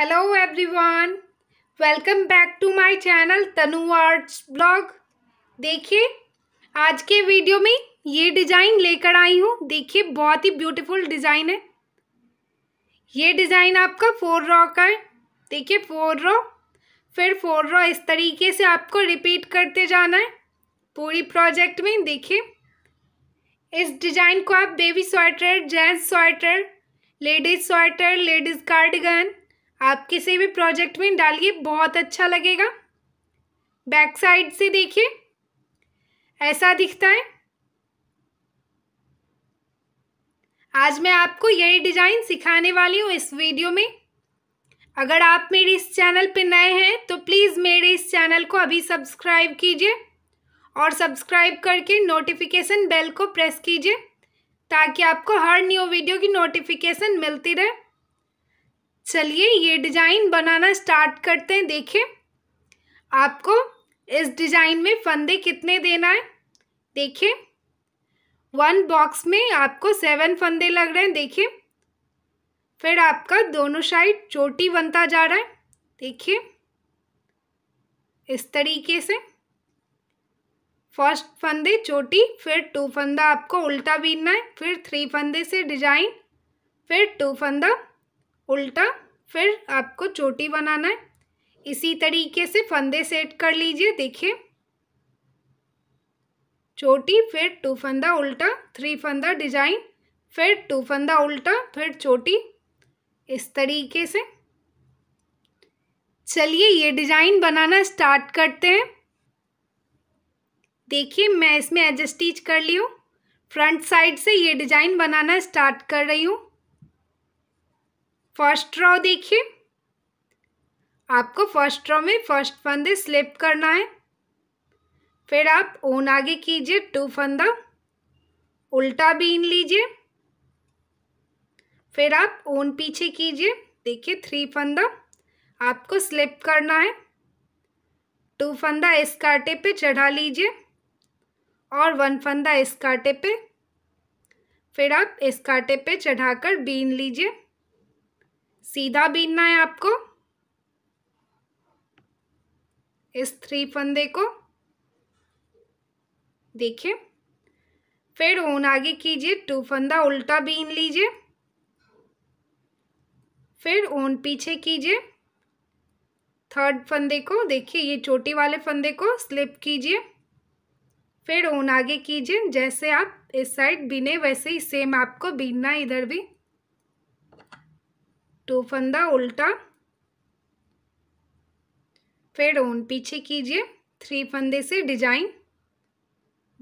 hello everyone welcome back to my channel Tanu arts blog देखिए आज के वीडियो में ये डिज़ाइन लेकर आई हूँ देखिए बहुत ही ब्यूटीफुल डिज़ाइन है ये डिज़ाइन आपका फोर रॉ का है देखिए फोर रॉ फिर फोर रॉ इस तरीके से आपको रिपीट करते जाना है पूरी प्रोजेक्ट में देखिए इस डिज़ाइन को आप baby sweater gents sweater ladies sweater ladies cardigan आप किसी भी प्रोजेक्ट में डालिए बहुत अच्छा लगेगा बैक साइड से देखिए ऐसा दिखता है आज मैं आपको यही डिज़ाइन सिखाने वाली हूँ इस वीडियो में अगर आप मेरे इस चैनल पर नए हैं तो प्लीज़ मेरे इस चैनल को अभी सब्सक्राइब कीजिए और सब्सक्राइब करके नोटिफिकेशन बेल को प्रेस कीजिए ताकि आपको हर न्यू वीडियो की नोटिफिकेशन मिलती रहे चलिए ये डिजाइन बनाना स्टार्ट करते हैं देखिए आपको इस डिजाइन में फंदे कितने देना है देखिए वन बॉक्स में आपको सेवन फंदे लग रहे हैं देखिए फिर आपका दोनों साइड चोटी बनता जा रहा है देखिए इस तरीके से फर्स्ट फंदे चोटी फिर टू फंदा आपको उल्टा बीनना है फिर थ्री फंदे से डिजाइन फिर टू फंदा उल्टा फिर आपको चोटी बनाना है इसी तरीके से फंदे सेट कर लीजिए देखिए चोटी फिर टू फंदा उल्टा थ्री फंदा डिजाइन फिर टू फंदा उल्टा फिर चोटी इस तरीके से चलिए ये डिज़ाइन बनाना स्टार्ट करते हैं देखिए मैं इसमें एडजस्टिच कर ली हूँ फ्रंट साइड से ये डिज़ाइन बनाना स्टार्ट कर रही हूँ फर्स्ट रॉ देखिए आपको फर्स्ट रॉ में फर्स्ट फंदे स्लिप करना है फिर आप ऊन आगे कीजिए टू फंदा उल्टा बीन लीजिए फिर आप ऊन पीछे कीजिए देखिए थ्री फंदा आपको स्लिप करना है टू फंदा इस कांटे पे चढ़ा लीजिए और वन फंदा इस कांटे पे फिर आप इस कांटे पे चढ़ाकर बीन लीजिए सीधा बीनना है आपको इस थ्री फंदे को देखिए फिर ऊन आगे कीजिए टू फंदा उल्टा बीन लीजिए फिर ऊन पीछे कीजिए थर्ड फंदे को देखिए ये चोटी वाले फंदे को स्लिप कीजिए फिर ऊन आगे कीजिए जैसे आप इस साइड बीने वैसे ही सेम आपको बीनना इधर भी तो फंदा उल्टा फिर ओन पीछे कीजिए थ्री फंदे से डिजाइन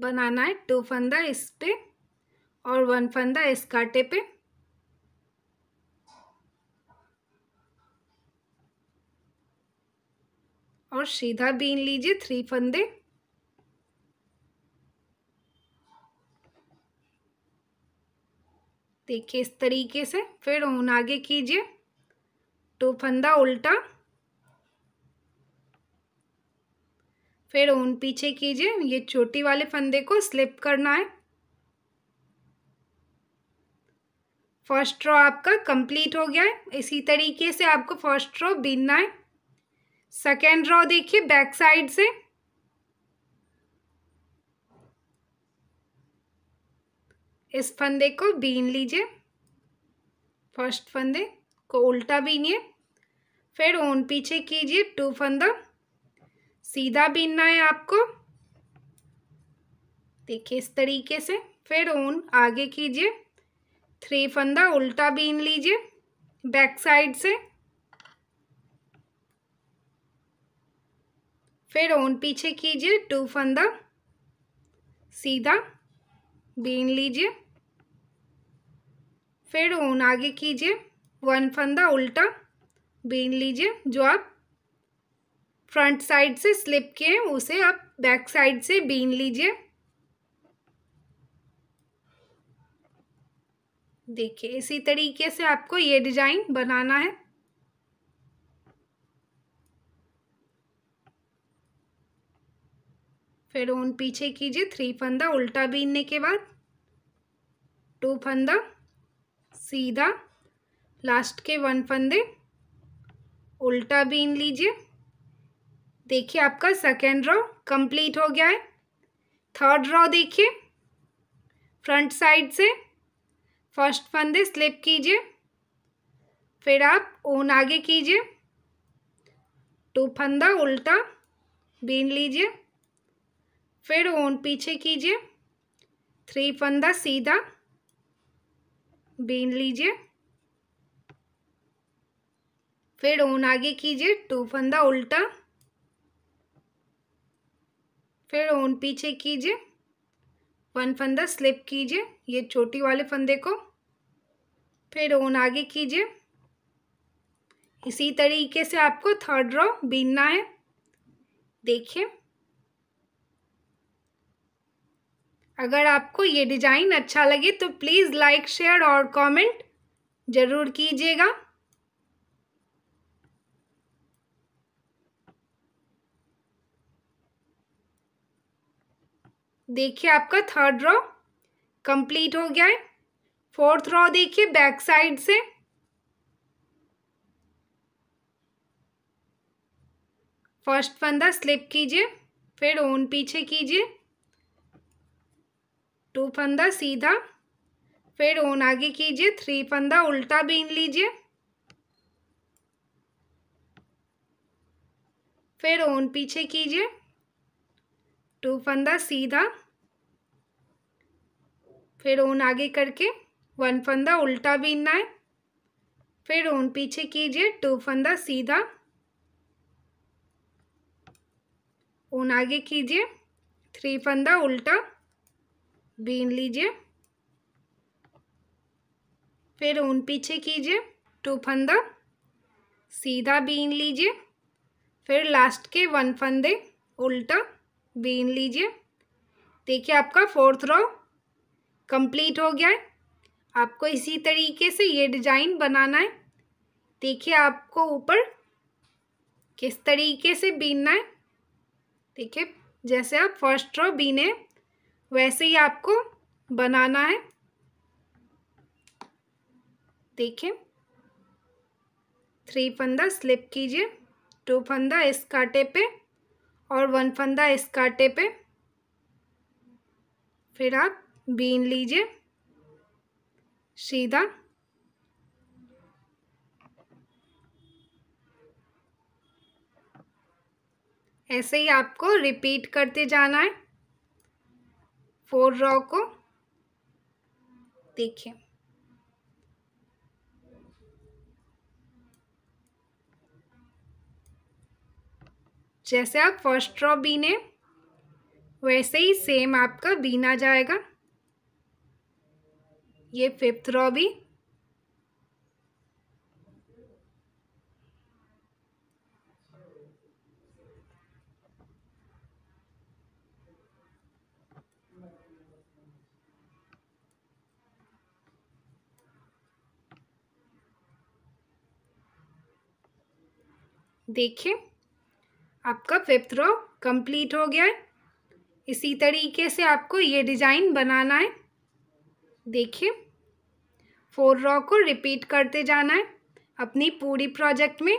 बनाना है टू फंदा इस पे और वन फंदा इस कांटे पे और सीधा बीन लीजिए थ्री फंदे देखिए इस तरीके से फिर ऊन आगे कीजिए तो फंदा उल्टा फिर ऊन पीछे कीजिए ये छोटी वाले फंदे को स्लिप करना है फर्स्ट रो आपका कंप्लीट हो गया है इसी तरीके से आपको फर्स्ट रो बीनना है सेकेंड रो देखिए बैक साइड से इस फंदे को बीन लीजिए फर्स्ट फंदे को उल्टा बीनिए फिर ऊन पीछे कीजिए टू फंदा सीधा बीनना है आपको देखिए इस तरीके से फिर ऊन आगे कीजिए थ्री फंदा उल्टा बीन लीजिए बैक साइड से फिर ओन पीछे कीजिए टू फंदा सीधा बीन लीजिए फिर ओन आगे कीजिए वन फंदा उल्टा बीन लीजिए जो आप फ्रंट साइड से स्लिप किए हैं उसे आप बैक साइड से बीन लीजिए देखिए इसी तरीके से आपको ये डिजाइन बनाना है फिर ऊन पीछे कीजिए थ्री फंदा उल्टा बीनने के बाद टू फंदा सीधा लास्ट के वन फंदे उल्टा बीन लीजिए देखिए आपका सेकेंड रॉ कंप्लीट हो गया है थर्ड रॉ देखिए फ्रंट साइड से फर्स्ट फंदे स्लिप कीजिए फिर आप ऊन आगे कीजिए टू फंदा उल्टा बीन लीजिए फिर ऊन पीछे कीजिए थ्री फंदा सीधा बीन लीजिए फिर ऊन आगे कीजिए टू फंदा उल्टा फिर ऊन पीछे कीजिए वन फंदा स्लिप कीजिए ये छोटी वाले फंदे को फिर ऊन आगे कीजिए इसी तरीके से आपको थर्ड रो बीनना है देखिए अगर आपको ये डिज़ाइन अच्छा लगे तो प्लीज़ लाइक शेयर और कमेंट ज़रूर कीजिएगा देखिए आपका थर्ड रॉ कंप्लीट हो गया है फोर्थ रॉ देखिए बैक साइड से फर्स्ट फंदा स्लिप कीजिए फिर ओन पीछे कीजिए टू फंदा सीधा फिर ओन आगे कीजिए थ्री फंदा उल्टा बीन लीजिए फिर ओन पीछे कीजिए टू तो फंदा सीधा फिर ऊन आगे करके वन फंदा उल्टा बीनना है फिर ऊन पीछे कीजिए टू फंदा सीधा ऊन आगे कीजिए थ्री फंदा उल्टा बीन लीजिए फिर ऊन पीछे कीजिए टू फंदा सीधा बीन लीजिए फिर लास्ट के वन फंदे उल्टा बीन लीजिए देखिए आपका फोर्थ रो कंप्लीट हो गया है आपको इसी तरीके से ये डिजाइन बनाना है देखिए आपको ऊपर किस तरीके से बीनना है देखिए जैसे आप फर्स्ट रो बीने वैसे ही आपको बनाना है देखिए थ्री फंदा स्लिप कीजिए टू फंदा इस काटे पे और वन फंदा इस कांटे पे फिर आप बीन लीजिए सीधा ऐसे ही आपको रिपीट करते जाना है फोर रॉ को देखिए जैसे आप फर्स्ट रॉ बीने वैसे ही सेम आपका बीना जाएगा ये फिफ्थ रॉ भी देखिए आपका फिफ्थ रो कंप्लीट हो गया है इसी तरीके से आपको ये डिज़ाइन बनाना है देखिए फोर रॉ को रिपीट करते जाना है अपनी पूरी प्रोजेक्ट में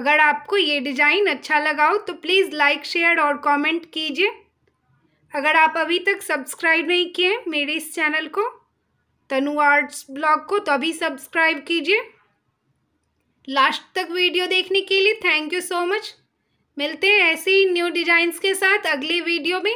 अगर आपको ये डिज़ाइन अच्छा लगा हो तो प्लीज़ लाइक शेयर और कमेंट कीजिए अगर आप अभी तक सब्सक्राइब नहीं किए मेरे इस चैनल को तनु आर्ट्स ब्लॉग को तो अभी सब्सक्राइब कीजिए लास्ट तक वीडियो देखने के लिए थैंक यू सो मच मिलते हैं ऐसे ही न्यू डिजाइंस के साथ अगले वीडियो में